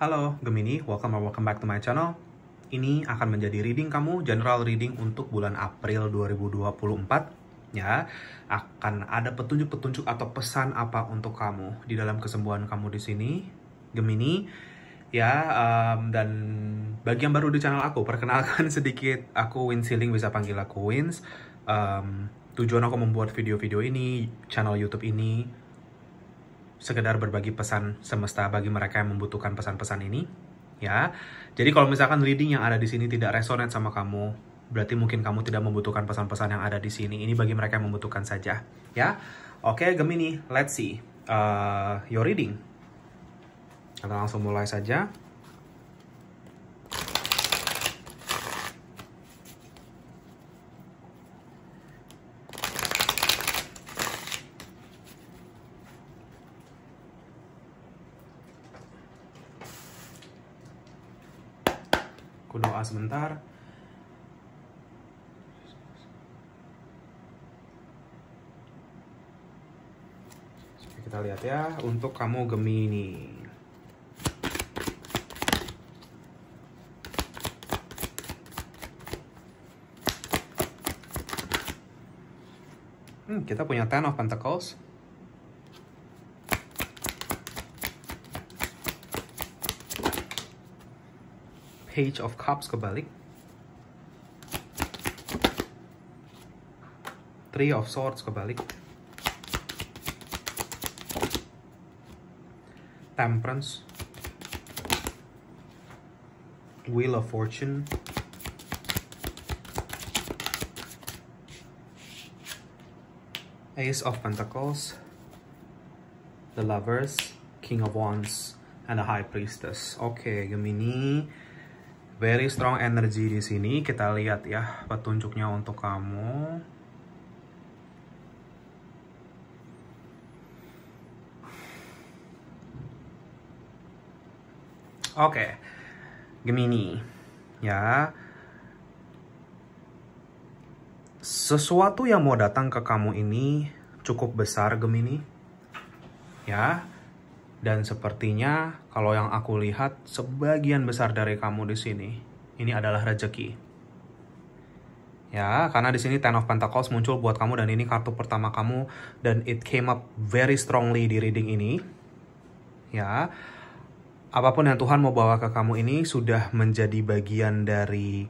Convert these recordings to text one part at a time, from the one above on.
Halo Gemini, welcome or welcome back to my channel. Ini akan menjadi reading kamu, general reading untuk bulan April 2024 ya akan ada petunjuk-petunjuk atau pesan apa untuk kamu di dalam kesembuhan kamu di sini Gemini ya um, dan bagi yang baru di channel aku perkenalkan sedikit aku Win Siling bisa panggil aku Wins um, tujuan aku membuat video-video ini channel YouTube ini sekedar berbagi pesan semesta bagi mereka yang membutuhkan pesan-pesan ini ya. Jadi kalau misalkan reading yang ada di sini tidak resonate sama kamu, berarti mungkin kamu tidak membutuhkan pesan-pesan yang ada di sini. Ini bagi mereka yang membutuhkan saja ya. Oke, Gemini, let's see uh, your reading. Kita langsung mulai saja. sebentar kita lihat ya untuk kamu Gemini hmm, kita punya Ten of Pentacles Page of Cups kabalik. Three of Swords kabalik. Temperance. Wheel of Fortune. Ace of Pentacles, the Lovers, King of Wands, and the High Priestess. okay, Gemini, very strong energy di sini. Kita lihat ya petunjuknya untuk kamu. Oke. Okay. Gemini. Ya. Sesuatu yang mau datang ke kamu ini cukup besar Gemini. Ya. Dan sepertinya kalau yang aku lihat, sebagian besar dari kamu di sini, ini adalah rezeki. Ya, karena di sini Ten of Pentacles muncul buat kamu dan ini kartu pertama kamu dan it came up very strongly di reading ini. Ya, apapun yang Tuhan mau bawa ke kamu ini sudah menjadi bagian dari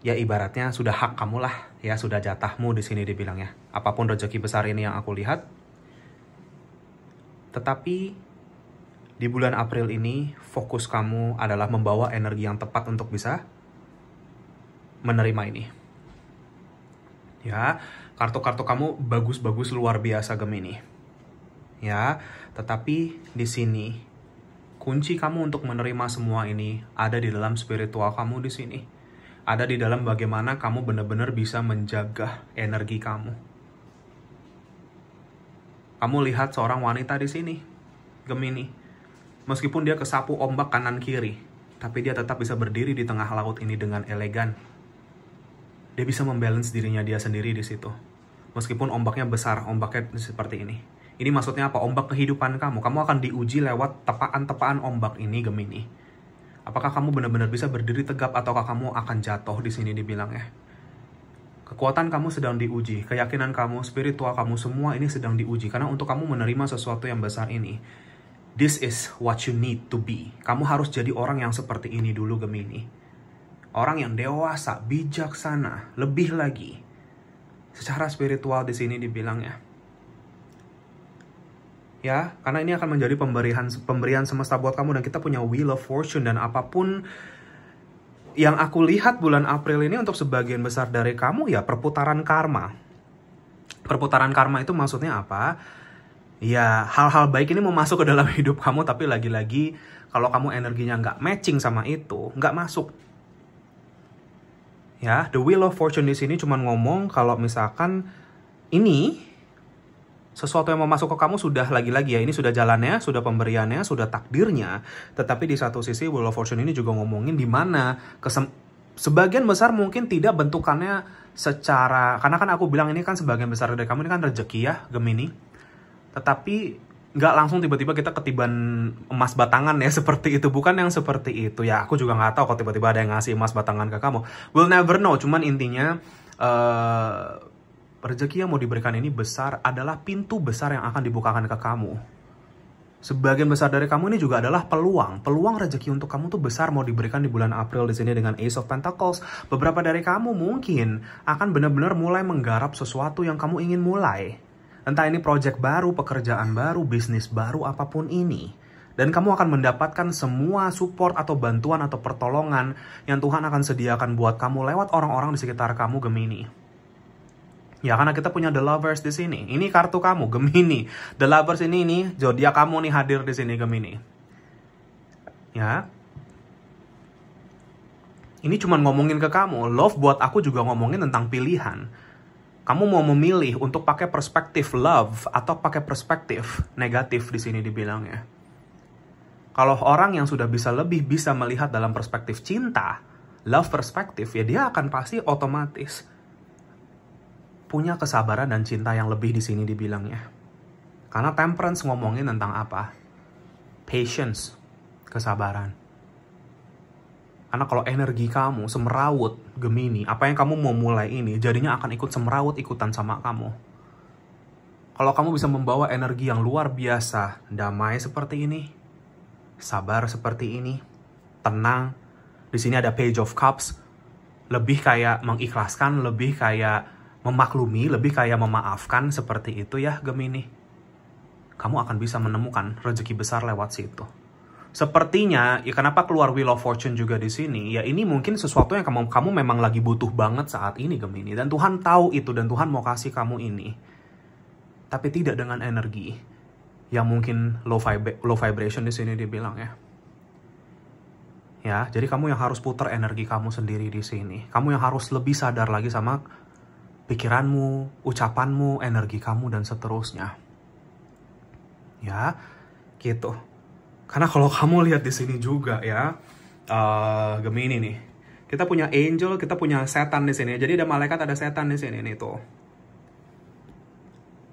ya ibaratnya sudah hak kamu lah ya sudah jatahmu di sini dibilangnya apapun rezeki besar ini yang aku lihat tetapi di bulan April ini, fokus kamu adalah membawa energi yang tepat untuk bisa menerima ini. Ya, kartu-kartu kamu bagus-bagus luar biasa Gemini. Ya, tetapi di sini kunci kamu untuk menerima semua ini ada di dalam spiritual kamu di sini. Ada di dalam bagaimana kamu benar-benar bisa menjaga energi kamu. Kamu lihat seorang wanita di sini, Gemini Meskipun dia kesapu ombak kanan kiri, tapi dia tetap bisa berdiri di tengah laut ini dengan elegan. Dia bisa membalance dirinya dia sendiri di situ. Meskipun ombaknya besar, ombaknya seperti ini. Ini maksudnya apa? Ombak kehidupan kamu. Kamu akan diuji lewat tepaan-tepaan ombak ini, Gemini. Apakah kamu benar-benar bisa berdiri tegap ataukah kamu akan jatuh di sini Dibilang ya. Kekuatan kamu sedang diuji, keyakinan kamu, spiritual kamu, semua ini sedang diuji. Karena untuk kamu menerima sesuatu yang besar ini, This is what you need to be. Kamu harus jadi orang yang seperti ini dulu Gemini. Orang yang dewasa, bijaksana, lebih lagi. Secara spiritual di sini dibilang ya. Ya, karena ini akan menjadi pemberian pemberian semesta buat kamu dan kita punya wheel of fortune dan apapun yang aku lihat bulan April ini untuk sebagian besar dari kamu ya perputaran karma. Perputaran karma itu maksudnya apa? ya hal-hal baik ini mau masuk ke dalam hidup kamu tapi lagi-lagi kalau kamu energinya nggak matching sama itu nggak masuk ya the wheel of fortune di sini cuma ngomong kalau misalkan ini sesuatu yang mau masuk ke kamu sudah lagi-lagi ya ini sudah jalannya sudah pemberiannya sudah takdirnya tetapi di satu sisi wheel of fortune ini juga ngomongin di mana kesem sebagian besar mungkin tidak bentukannya secara karena kan aku bilang ini kan sebagian besar dari kamu ini kan rejeki ya Gemini tetapi nggak langsung tiba-tiba kita ketiban emas batangan ya seperti itu bukan yang seperti itu ya aku juga nggak tahu kalau tiba-tiba ada yang ngasih emas batangan ke kamu will never know cuman intinya uh, rezeki yang mau diberikan ini besar adalah pintu besar yang akan dibukakan ke kamu sebagian besar dari kamu ini juga adalah peluang. Peluang rezeki untuk kamu tuh besar mau diberikan di bulan April di sini dengan Ace of Pentacles. Beberapa dari kamu mungkin akan benar-benar mulai menggarap sesuatu yang kamu ingin mulai Entah ini proyek baru, pekerjaan baru, bisnis baru, apapun ini. Dan kamu akan mendapatkan semua support atau bantuan atau pertolongan yang Tuhan akan sediakan buat kamu lewat orang-orang di sekitar kamu Gemini. Ya karena kita punya The Lovers di sini. Ini kartu kamu Gemini. The Lovers ini ini zodiak kamu nih hadir di sini Gemini. Ya. Ini cuma ngomongin ke kamu. Love buat aku juga ngomongin tentang pilihan kamu mau memilih untuk pakai perspektif love atau pakai perspektif negatif di sini dibilangnya. Kalau orang yang sudah bisa lebih bisa melihat dalam perspektif cinta, love perspektif, ya dia akan pasti otomatis punya kesabaran dan cinta yang lebih di sini dibilangnya. Karena temperance ngomongin tentang apa? Patience, kesabaran. Karena kalau energi kamu semerawut Gemini, apa yang kamu mau mulai ini jadinya akan ikut semerawut ikutan sama kamu. Kalau kamu bisa membawa energi yang luar biasa, damai seperti ini, sabar seperti ini, tenang. Di sini ada Page of Cups, lebih kayak mengikhlaskan, lebih kayak memaklumi, lebih kayak memaafkan seperti itu ya Gemini. Kamu akan bisa menemukan rezeki besar lewat situ. Sepertinya, ya kenapa keluar Wheel of Fortune juga di sini? Ya ini mungkin sesuatu yang kamu kamu memang lagi butuh banget saat ini Gemini dan Tuhan tahu itu dan Tuhan mau kasih kamu ini. Tapi tidak dengan energi yang mungkin low, vib low vibration di sini dibilang ya. Ya, jadi kamu yang harus putar energi kamu sendiri di sini. Kamu yang harus lebih sadar lagi sama pikiranmu, ucapanmu, energi kamu dan seterusnya. Ya, gitu. Karena kalau kamu lihat di sini juga ya, uh, Gemini nih. Kita punya angel, kita punya setan di sini. Jadi ada malaikat, ada setan di sini nih tuh.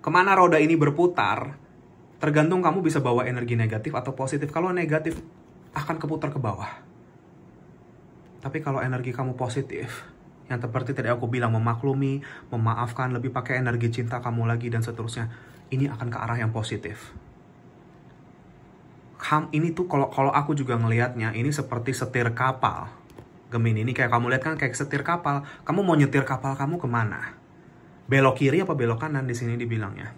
Kemana roda ini berputar, tergantung kamu bisa bawa energi negatif atau positif. Kalau negatif, akan keputar ke bawah. Tapi kalau energi kamu positif, yang seperti tadi aku bilang memaklumi, memaafkan, lebih pakai energi cinta kamu lagi dan seterusnya, ini akan ke arah yang positif kamu ini tuh kalau kalau aku juga ngelihatnya ini seperti setir kapal. Gemini ini kayak kamu lihat kan kayak setir kapal. Kamu mau nyetir kapal kamu kemana? Belok kiri apa belok kanan di sini dibilangnya.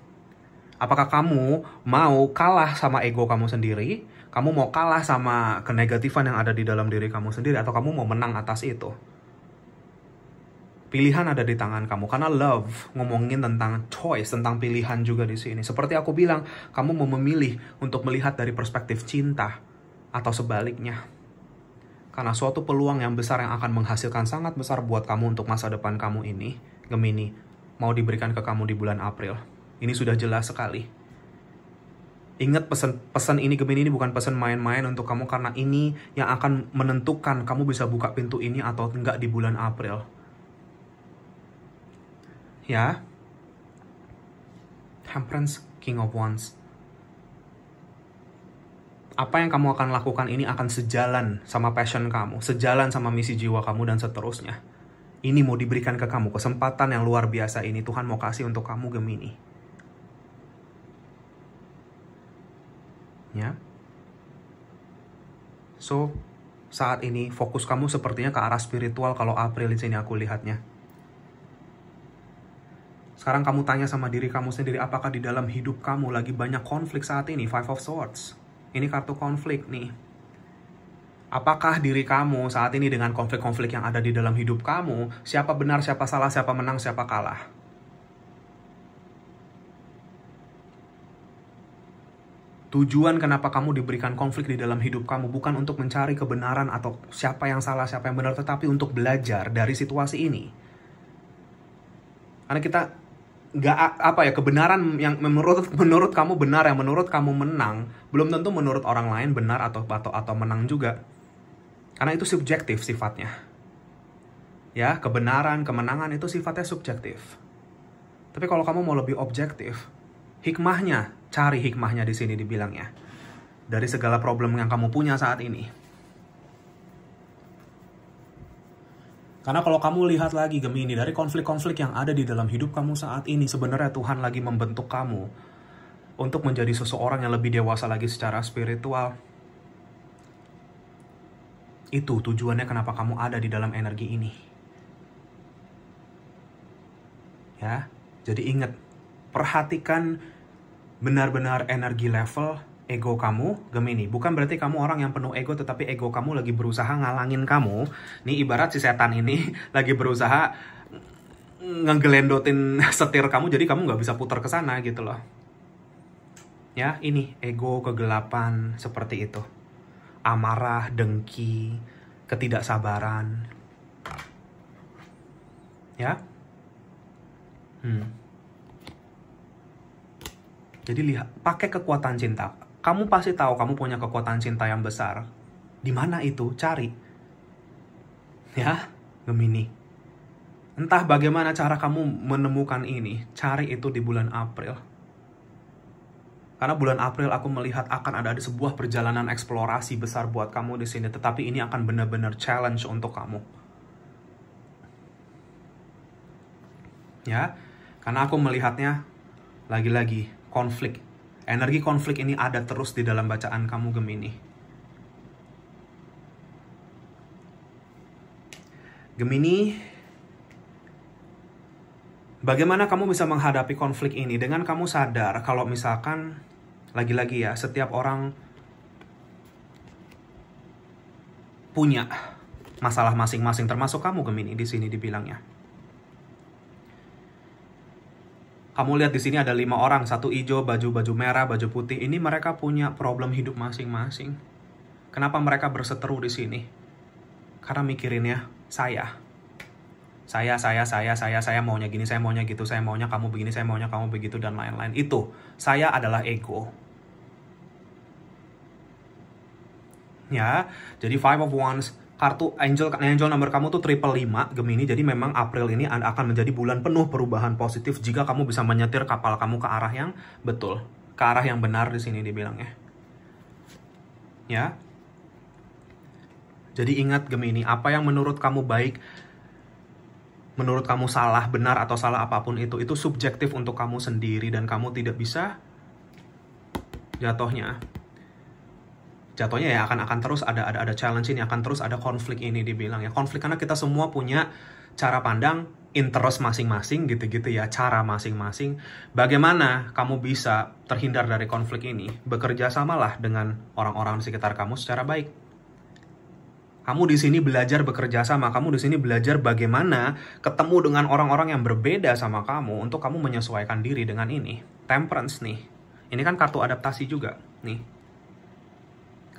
Apakah kamu mau kalah sama ego kamu sendiri? Kamu mau kalah sama kenegatifan yang ada di dalam diri kamu sendiri atau kamu mau menang atas itu? pilihan ada di tangan kamu karena love ngomongin tentang choice tentang pilihan juga di sini seperti aku bilang kamu mau memilih untuk melihat dari perspektif cinta atau sebaliknya karena suatu peluang yang besar yang akan menghasilkan sangat besar buat kamu untuk masa depan kamu ini Gemini mau diberikan ke kamu di bulan April ini sudah jelas sekali Ingat pesan pesan ini Gemini ini bukan pesan main-main untuk kamu karena ini yang akan menentukan kamu bisa buka pintu ini atau enggak di bulan April ya. Temperance, King of Wands. Apa yang kamu akan lakukan ini akan sejalan sama passion kamu, sejalan sama misi jiwa kamu, dan seterusnya. Ini mau diberikan ke kamu, kesempatan yang luar biasa ini Tuhan mau kasih untuk kamu Gemini. Ya. So, saat ini fokus kamu sepertinya ke arah spiritual kalau April ini sini aku lihatnya. Sekarang kamu tanya sama diri kamu sendiri, apakah di dalam hidup kamu lagi banyak konflik saat ini? Five of Swords. Ini kartu konflik nih. Apakah diri kamu saat ini dengan konflik-konflik yang ada di dalam hidup kamu, siapa benar, siapa salah, siapa menang, siapa kalah? Tujuan kenapa kamu diberikan konflik di dalam hidup kamu bukan untuk mencari kebenaran atau siapa yang salah, siapa yang benar, tetapi untuk belajar dari situasi ini. Karena kita nggak apa ya kebenaran yang menurut menurut kamu benar yang menurut kamu menang belum tentu menurut orang lain benar atau atau atau menang juga karena itu subjektif sifatnya ya kebenaran kemenangan itu sifatnya subjektif tapi kalau kamu mau lebih objektif hikmahnya cari hikmahnya di sini dibilangnya dari segala problem yang kamu punya saat ini Karena kalau kamu lihat lagi Gemini dari konflik-konflik yang ada di dalam hidup kamu saat ini, sebenarnya Tuhan lagi membentuk kamu untuk menjadi seseorang yang lebih dewasa lagi secara spiritual. Itu tujuannya kenapa kamu ada di dalam energi ini. Ya, jadi ingat, perhatikan benar-benar energi level ego kamu Gemini. Bukan berarti kamu orang yang penuh ego tetapi ego kamu lagi berusaha ngalangin kamu. Nih ibarat si setan ini lagi berusaha ngegelendotin setir kamu jadi kamu nggak bisa putar ke sana gitu loh. Ya, ini ego kegelapan seperti itu. Amarah, dengki, ketidaksabaran. Ya? Hmm. Jadi lihat, pakai kekuatan cinta. Kamu pasti tahu kamu punya kekuatan cinta yang besar. Di mana itu? Cari. Ya, Gemini. Entah bagaimana cara kamu menemukan ini, cari itu di bulan April. Karena bulan April aku melihat akan ada sebuah perjalanan eksplorasi besar buat kamu di sini, tetapi ini akan benar-benar challenge untuk kamu. Ya, karena aku melihatnya lagi-lagi konflik Energi konflik ini ada terus di dalam bacaan kamu Gemini. Gemini, bagaimana kamu bisa menghadapi konflik ini dengan kamu sadar kalau misalkan lagi-lagi ya, setiap orang punya masalah masing-masing termasuk kamu Gemini di sini dibilangnya. Kamu lihat di sini ada lima orang, satu ijo, baju baju merah, baju putih. Ini mereka punya problem hidup masing-masing. Kenapa mereka berseteru di sini? Karena mikirin ya, saya. Saya, saya, saya, saya, saya maunya gini, saya maunya gitu, saya maunya kamu begini, saya maunya kamu begitu, dan lain-lain. Itu, saya adalah ego. Ya, jadi five of wands, kartu angel angel nomor kamu tuh triple 5 Gemini jadi memang April ini akan menjadi bulan penuh perubahan positif jika kamu bisa menyetir kapal kamu ke arah yang betul ke arah yang benar di sini dibilangnya ya jadi ingat Gemini apa yang menurut kamu baik menurut kamu salah benar atau salah apapun itu itu subjektif untuk kamu sendiri dan kamu tidak bisa jatuhnya jatuhnya ya akan akan terus ada ada ada challenge ini akan terus ada konflik ini dibilang ya konflik karena kita semua punya cara pandang interest masing-masing gitu-gitu ya cara masing-masing bagaimana kamu bisa terhindar dari konflik ini bekerja samalah dengan orang-orang di sekitar kamu secara baik kamu di sini belajar bekerja sama, kamu di sini belajar bagaimana ketemu dengan orang-orang yang berbeda sama kamu untuk kamu menyesuaikan diri dengan ini. Temperance nih. Ini kan kartu adaptasi juga nih.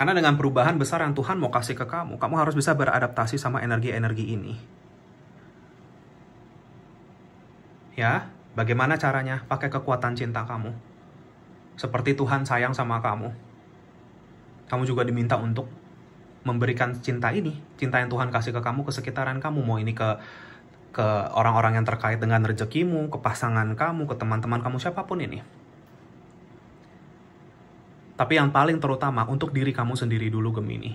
Karena dengan perubahan besar yang Tuhan mau kasih ke kamu, kamu harus bisa beradaptasi sama energi-energi ini. Ya, bagaimana caranya? Pakai kekuatan cinta kamu. Seperti Tuhan sayang sama kamu. Kamu juga diminta untuk memberikan cinta ini, cinta yang Tuhan kasih ke kamu ke sekitaran kamu, mau ini ke ke orang-orang yang terkait dengan rezekimu, ke pasangan kamu, ke teman-teman kamu siapapun ini. Tapi yang paling terutama untuk diri kamu sendiri dulu Gemini.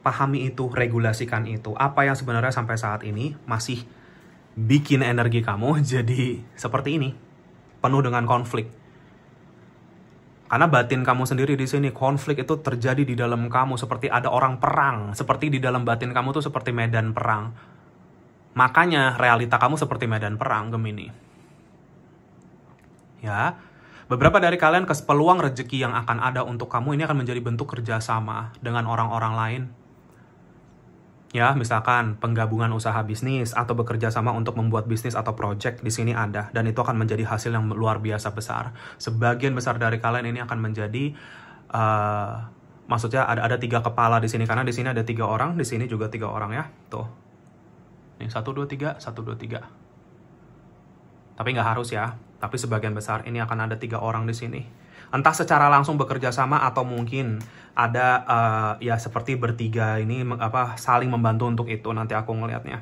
Pahami itu, regulasikan itu. Apa yang sebenarnya sampai saat ini masih bikin energi kamu jadi seperti ini, penuh dengan konflik. Karena batin kamu sendiri di sini konflik itu terjadi di dalam kamu seperti ada orang perang, seperti di dalam batin kamu tuh seperti medan perang. Makanya realita kamu seperti medan perang Gemini. Ya, Beberapa dari kalian ke peluang rezeki yang akan ada untuk kamu ini akan menjadi bentuk kerjasama dengan orang-orang lain. Ya, misalkan penggabungan usaha bisnis atau bekerja sama untuk membuat bisnis atau project di sini ada dan itu akan menjadi hasil yang luar biasa besar. Sebagian besar dari kalian ini akan menjadi uh, maksudnya ada ada tiga kepala di sini karena di sini ada tiga orang, di sini juga tiga orang ya. Tuh. Ini satu dua tiga, satu dua tiga. Tapi nggak harus ya tapi sebagian besar ini akan ada tiga orang di sini. Entah secara langsung bekerja sama atau mungkin ada uh, ya seperti bertiga ini apa saling membantu untuk itu nanti aku ngelihatnya.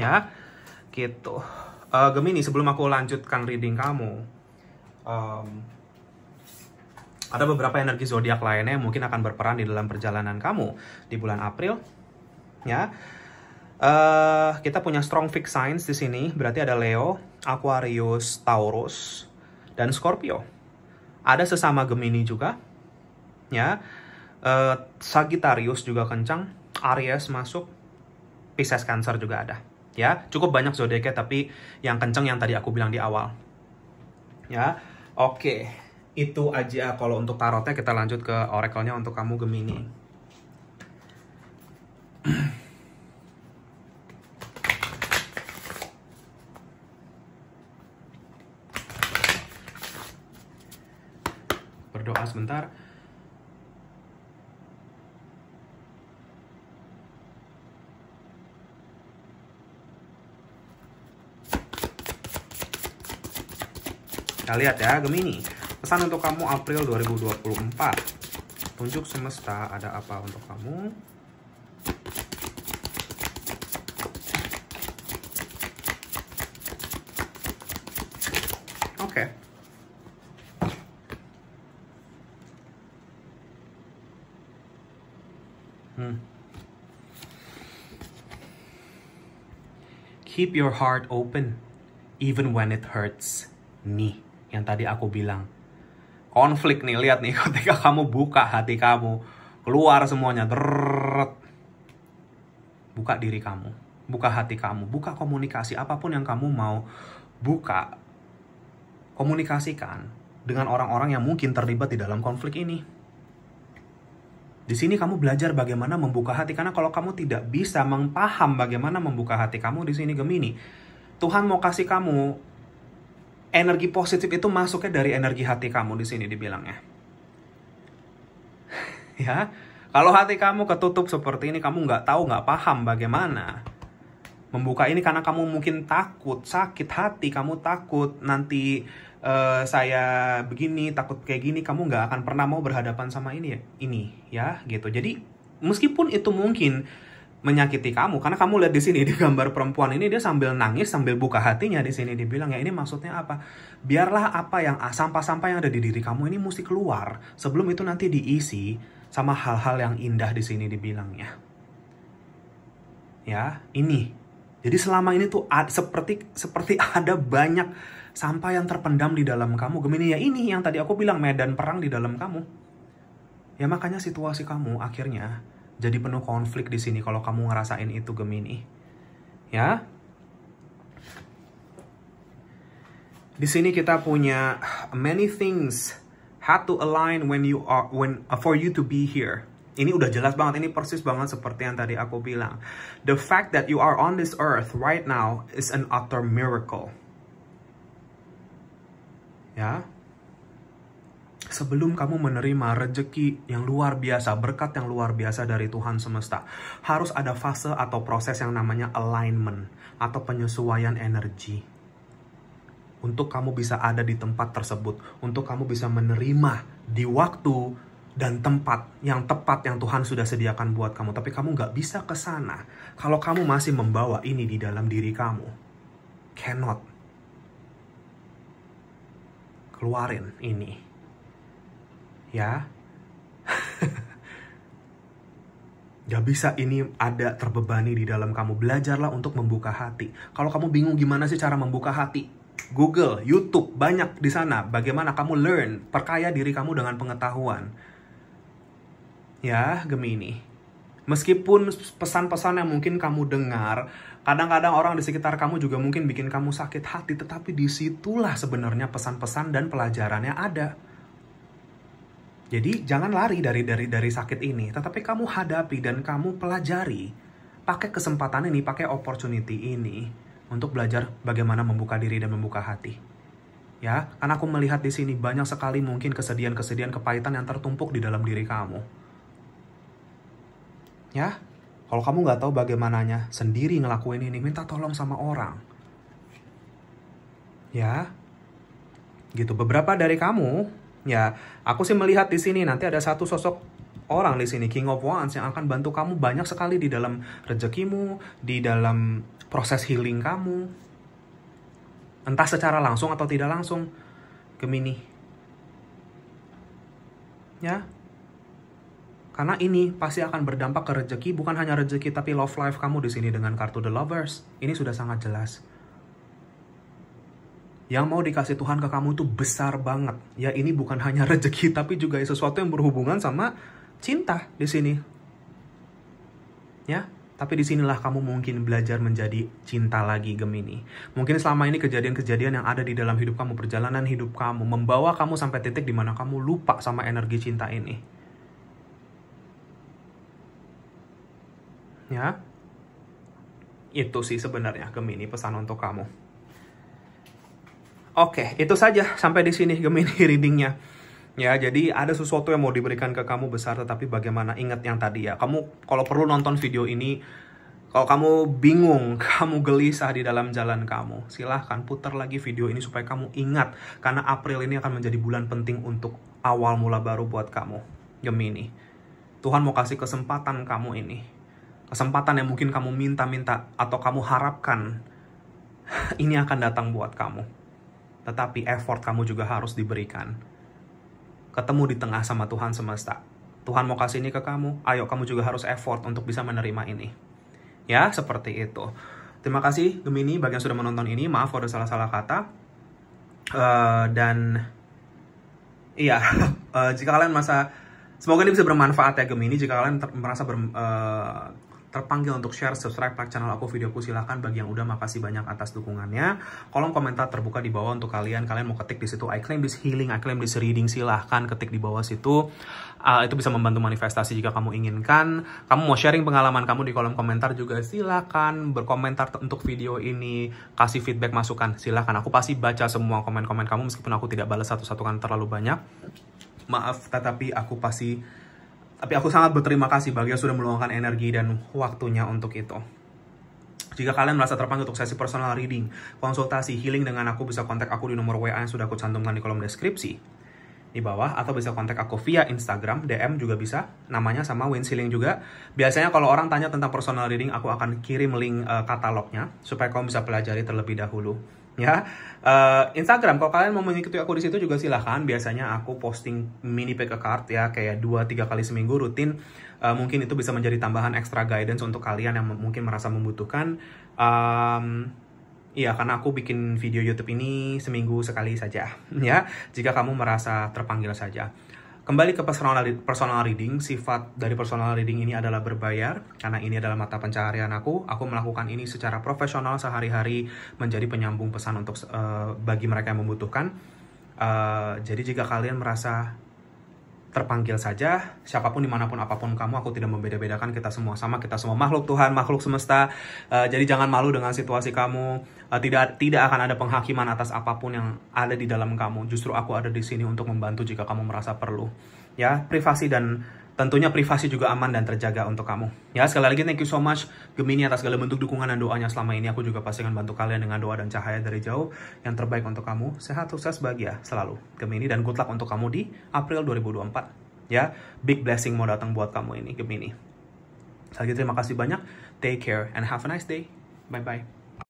Ya, gitu. Uh, Gemini, sebelum aku lanjutkan reading kamu, um, ada beberapa energi zodiak lainnya yang mungkin akan berperan di dalam perjalanan kamu di bulan April, ya. Uh, kita punya strong fixed signs di sini, berarti ada Leo, Aquarius, Taurus, dan Scorpio. Ada sesama Gemini juga, ya. Eh, Sagittarius juga kencang, Aries masuk, Pisces Cancer juga ada, ya. Cukup banyak zodiaknya tapi yang kencang yang tadi aku bilang di awal. Ya. Oke, itu aja kalau untuk tarotnya kita lanjut ke oracle-nya untuk kamu Gemini. sebentar Kita lihat ya, Gemini. Pesan untuk kamu April 2024. Tunjuk semesta ada apa untuk kamu. Hmm. Keep your heart open even when it hurts me. Yang tadi aku bilang. Konflik nih, lihat nih ketika kamu buka hati kamu, keluar semuanya. Drrrr. Buka diri kamu, buka hati kamu, buka komunikasi apapun yang kamu mau buka. Komunikasikan dengan orang-orang yang mungkin terlibat di dalam konflik ini. Di sini kamu belajar bagaimana membuka hati karena kalau kamu tidak bisa mempaham bagaimana membuka hati kamu di sini Gemini, Tuhan mau kasih kamu energi positif itu masuknya dari energi hati kamu di sini dibilangnya. ya, kalau hati kamu ketutup seperti ini, kamu nggak tahu, nggak paham bagaimana membuka ini karena kamu mungkin takut, sakit hati, kamu takut nanti Eh, saya begini takut kayak gini kamu nggak akan pernah mau berhadapan sama ini ya ini ya gitu jadi meskipun itu mungkin menyakiti kamu karena kamu lihat di sini di gambar perempuan ini dia sambil nangis sambil buka hatinya di sini dibilang ya ini maksudnya apa biarlah apa yang ah, sampah-sampah yang ada di diri kamu ini mesti keluar sebelum itu nanti diisi sama hal-hal yang indah di sini dibilangnya ya ini jadi selama ini tuh seperti seperti ada banyak sampah yang terpendam di dalam kamu. Gemini ya ini yang tadi aku bilang medan perang di dalam kamu. Ya makanya situasi kamu akhirnya jadi penuh konflik di sini kalau kamu ngerasain itu Gemini. Ya. Di sini kita punya many things had to align when you are when uh, for you to be here. Ini udah jelas banget, ini persis banget seperti yang tadi aku bilang. The fact that you are on this earth right now is an utter miracle ya sebelum kamu menerima rejeki yang luar biasa, berkat yang luar biasa dari Tuhan semesta, harus ada fase atau proses yang namanya alignment atau penyesuaian energi. Untuk kamu bisa ada di tempat tersebut, untuk kamu bisa menerima di waktu dan tempat yang tepat yang Tuhan sudah sediakan buat kamu, tapi kamu nggak bisa ke sana kalau kamu masih membawa ini di dalam diri kamu. Cannot keluarin ini. Ya. Gak bisa ini ada terbebani di dalam kamu. Belajarlah untuk membuka hati. Kalau kamu bingung gimana sih cara membuka hati, Google, YouTube, banyak di sana. Bagaimana kamu learn, perkaya diri kamu dengan pengetahuan. Ya, Gemini. Meskipun pesan-pesan yang mungkin kamu dengar Kadang-kadang orang di sekitar kamu juga mungkin bikin kamu sakit hati, tetapi disitulah sebenarnya pesan-pesan dan pelajarannya ada. Jadi jangan lari dari dari dari sakit ini, tetapi kamu hadapi dan kamu pelajari. Pakai kesempatan ini, pakai opportunity ini untuk belajar bagaimana membuka diri dan membuka hati. Ya, karena aku melihat di sini banyak sekali mungkin kesedihan-kesedihan kepahitan yang tertumpuk di dalam diri kamu. Ya, kalau kamu nggak tahu bagaimananya sendiri ngelakuin ini, minta tolong sama orang. Ya, gitu. Beberapa dari kamu, ya, aku sih melihat di sini nanti ada satu sosok orang di sini King of Wands yang akan bantu kamu banyak sekali di dalam rezekimu, di dalam proses healing kamu. Entah secara langsung atau tidak langsung. Gemini. Ya, karena ini pasti akan berdampak ke rezeki, bukan hanya rezeki tapi love life kamu di sini dengan kartu The Lovers. Ini sudah sangat jelas. Yang mau dikasih Tuhan ke kamu itu besar banget. Ya ini bukan hanya rezeki tapi juga sesuatu yang berhubungan sama cinta di sini. Ya, tapi disinilah kamu mungkin belajar menjadi cinta lagi Gemini. Mungkin selama ini kejadian-kejadian yang ada di dalam hidup kamu, perjalanan hidup kamu, membawa kamu sampai titik di mana kamu lupa sama energi cinta ini. ya itu sih sebenarnya Gemini pesan untuk kamu oke itu saja sampai di sini Gemini readingnya ya jadi ada sesuatu yang mau diberikan ke kamu besar tetapi bagaimana ingat yang tadi ya kamu kalau perlu nonton video ini kalau kamu bingung, kamu gelisah di dalam jalan kamu, silahkan putar lagi video ini supaya kamu ingat. Karena April ini akan menjadi bulan penting untuk awal mula baru buat kamu, Gemini. Tuhan mau kasih kesempatan kamu ini kesempatan yang mungkin kamu minta-minta atau kamu harapkan ini akan datang buat kamu. Tetapi effort kamu juga harus diberikan. Ketemu di tengah sama Tuhan semesta. Tuhan mau kasih ini ke kamu, ayo kamu juga harus effort untuk bisa menerima ini. Ya, seperti itu. Terima kasih Gemini bagi yang sudah menonton ini. Maaf kalau ada salah-salah kata. Uh, dan iya, uh, jika kalian masa semoga ini bisa bermanfaat ya Gemini. Jika kalian merasa ber, uh, terpanggil untuk share, subscribe, like channel aku, videoku silahkan. Bagi yang udah makasih banyak atas dukungannya. Kolom komentar terbuka di bawah untuk kalian. Kalian mau ketik di situ I claim this healing, I claim this reading silahkan ketik di bawah situ. Uh, itu bisa membantu manifestasi jika kamu inginkan. Kamu mau sharing pengalaman kamu di kolom komentar juga silahkan. Berkomentar untuk video ini, kasih feedback masukan silahkan. Aku pasti baca semua komen-komen kamu meskipun aku tidak balas satu-satu kan terlalu banyak. Maaf, tetapi aku pasti tapi aku sangat berterima kasih bagi yang sudah meluangkan energi dan waktunya untuk itu. Jika kalian merasa terpanggil untuk sesi personal reading, konsultasi healing dengan aku bisa kontak aku di nomor WA yang sudah aku cantumkan di kolom deskripsi di bawah atau bisa kontak aku via Instagram, DM juga bisa, namanya sama Win healing juga. Biasanya kalau orang tanya tentang personal reading, aku akan kirim link uh, katalognya supaya kamu bisa pelajari terlebih dahulu ya uh, Instagram kalau kalian mau mengikuti aku di situ juga silahkan biasanya aku posting mini pick a card ya kayak dua tiga kali seminggu rutin uh, mungkin itu bisa menjadi tambahan extra guidance untuk kalian yang mungkin merasa membutuhkan um, Iya, karena aku bikin video YouTube ini seminggu sekali saja, ya. Jika kamu merasa terpanggil saja. Kembali ke personal, personal reading, sifat dari personal reading ini adalah berbayar, karena ini adalah mata pencaharian aku. Aku melakukan ini secara profesional sehari-hari menjadi penyambung pesan untuk uh, bagi mereka yang membutuhkan. Uh, jadi jika kalian merasa terpanggil saja, siapapun dimanapun apapun kamu, aku tidak membeda-bedakan kita semua sama, kita semua makhluk Tuhan, makhluk semesta. Uh, jadi jangan malu dengan situasi kamu. Uh, tidak tidak akan ada penghakiman atas apapun yang ada di dalam kamu. Justru aku ada di sini untuk membantu jika kamu merasa perlu. Ya, privasi dan Tentunya privasi juga aman dan terjaga untuk kamu. Ya, sekali lagi thank you so much Gemini atas segala bentuk dukungan dan doanya selama ini. Aku juga pasti akan bantu kalian dengan doa dan cahaya dari jauh yang terbaik untuk kamu. Sehat, sukses, bahagia selalu. Gemini dan good luck untuk kamu di April 2024. Ya, big blessing mau datang buat kamu ini Gemini. Sekali lagi terima kasih banyak. Take care and have a nice day. Bye-bye.